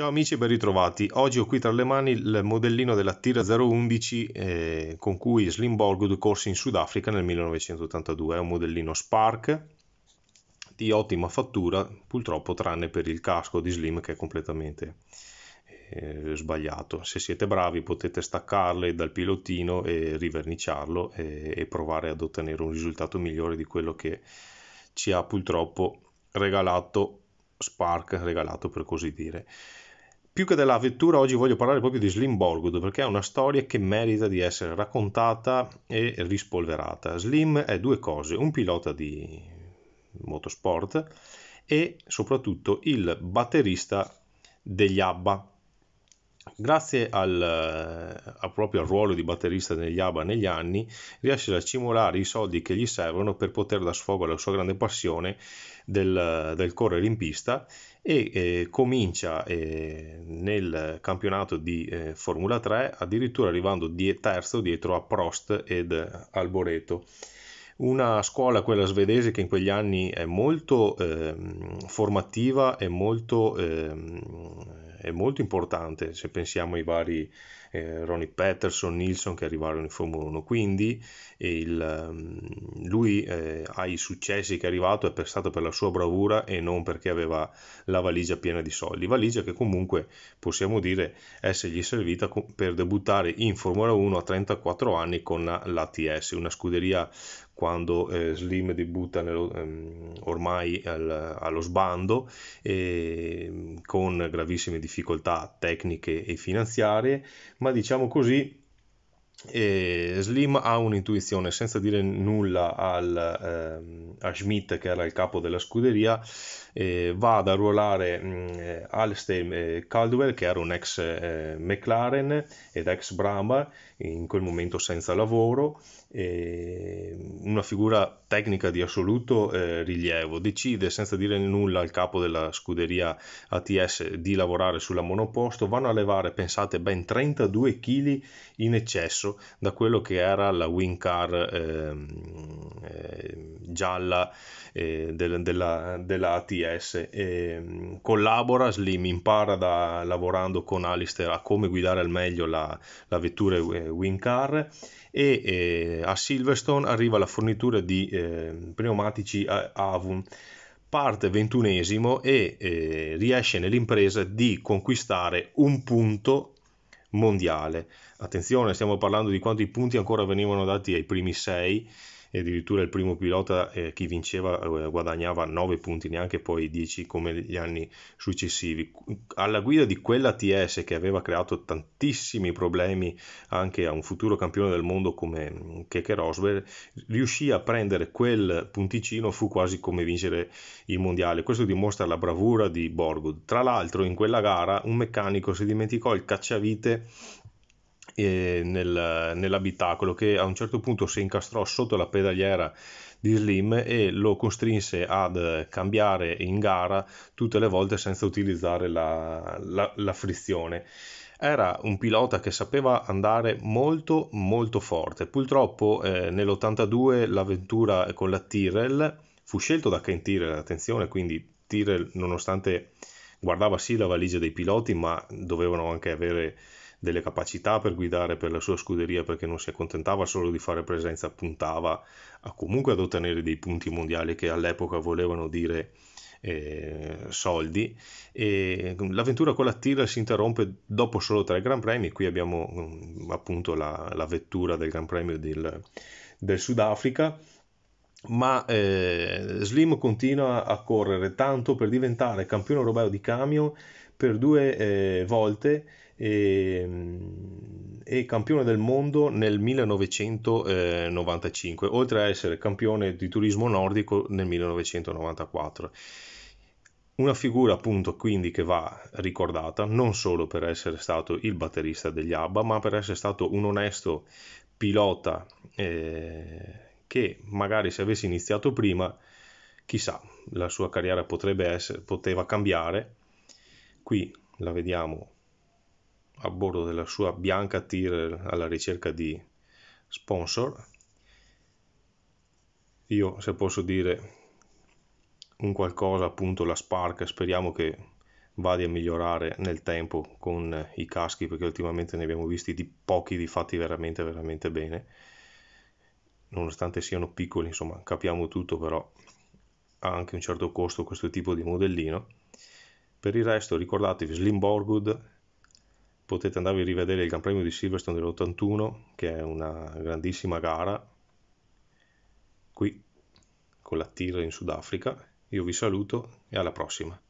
Ciao amici e ben ritrovati. Oggi ho qui tra le mani il modellino della Tira 011 eh, con cui Slim Borgud corse in Sudafrica nel 1982. È un modellino Spark di ottima fattura, purtroppo tranne per il casco di Slim che è completamente eh, sbagliato. Se siete bravi potete staccarle dal pilotino e riverniciarlo e, eh, e provare ad ottenere un risultato migliore di quello che ci ha purtroppo regalato Spark regalato per così dire più che della vettura oggi voglio parlare proprio di Slim Borgud perché è una storia che merita di essere raccontata e rispolverata. Slim è due cose, un pilota di motorsport e soprattutto il batterista degli ABBA. Grazie al, eh, proprio al ruolo di batterista negli ABBA negli anni, riesce a cimolare i soldi che gli servono per poter dar sfogo alla sua grande passione del, del correre in pista e eh, comincia eh, nel campionato di eh, Formula 3 addirittura arrivando die- terzo dietro a Prost ed Alboreto una scuola, quella svedese, che in quegli anni è molto eh, formativa e molto eh, è molto importante se pensiamo ai vari eh, Ronnie Patterson, Nilsson che arrivarono in Formula 1. Quindi il, ehm, lui eh, ai successi che è arrivato è stato per la sua bravura e non perché aveva la valigia piena di soldi. Valigia che comunque possiamo dire essergli servita per debuttare in Formula 1 a 34 anni con l'ATS, una scuderia quando eh, Slim debutta nello, ehm, ormai al, allo sbando eh, con gravissime difficoltà tecniche e finanziarie ma diciamo così e Slim ha un'intuizione, senza dire nulla al, ehm, a Schmidt, che era il capo della scuderia, eh, va ad arruolare mh, mm, Alstein eh, Caldwell, che era un ex eh, McLaren ed ex Brahma, in quel momento senza lavoro, eh, una figura tecnica di assoluto eh, rilievo. Decide, senza dire nulla al capo della scuderia ATS, di lavorare sulla monoposto. Vanno a levare, pensate, ben 32 kg in eccesso diverso da quello che era la wing car eh, eh, gialla eh, del, della, della, ATS. E, ehm, collabora Slim, impara da, lavorando con Alistair a come guidare al meglio la, la vettura eh, wing car e eh, a Silverstone arriva la fornitura di eh, pneumatici Avon. Parte ventunesimo e eh, riesce nell'impresa di conquistare un punto mondiale. Attenzione, stiamo parlando di quanti punti ancora venivano dati ai primi sei e addirittura il primo pilota eh, chi vinceva eh, guadagnava 9 punti, neanche poi 10 come gli anni successivi. Alla guida di quella TS che aveva creato tantissimi problemi anche a un futuro campione del mondo come mm, Keke Rosberg, riuscì a prendere quel punticino, fu quasi come vincere il mondiale. Questo dimostra la bravura di Borgo. Tra l'altro in quella gara un meccanico si dimenticò il cacciavite nel, nell'abitacolo che a un certo punto si incastrò sotto la pedaliera di Slim e lo costrinse ad cambiare in gara tutte le volte senza utilizzare la, la, la frizione era un pilota che sapeva andare molto molto forte. Purtroppo eh, nell'82 l'avventura con la Tyrrell fu scelto da Ken Tyrrell, attenzione, quindi Tyrrell nonostante guardava sì la valigia dei piloti, ma dovevano anche avere delle capacità per guidare per la sua scuderia perché non si accontentava solo di fare presenza, puntava a, comunque ad ottenere dei punti mondiali che all'epoca volevano dire eh, soldi. E l'avventura con la Tira si interrompe dopo solo tre Gran Premi, qui abbiamo mm, appunto la, la, vettura del Gran Premio del, del Sudafrica ma eh, Slim continua a correre tanto per diventare campione europeo di camion per due eh, volte e, ehm, e, campione del mondo nel 1995, oltre a essere campione di turismo nordico nel 1994. Una figura appunto quindi che va ricordata non solo per essere stato il batterista degli ABBA, ma per essere stato un onesto pilota. Eh, che magari se avessi iniziato prima, chissà, la sua carriera potrebbe essere, poteva cambiare. Qui la vediamo a bordo della sua bianca tir alla ricerca di sponsor. Io, se posso dire un qualcosa, appunto la Spark, speriamo che vada a migliorare nel tempo con i caschi, perché ultimamente ne abbiamo visti di pochi di fatti veramente, veramente bene nonostante siano piccoli, insomma, capiamo tutto, però ha anche un certo costo questo tipo di modellino. Per il resto ricordatevi Slim Borgood, potete andarvi a rivedere il Gran Premio di Silverstone dell'81, che è una grandissima gara qui con la TIR in Sudafrica. Io vi saluto e alla prossima.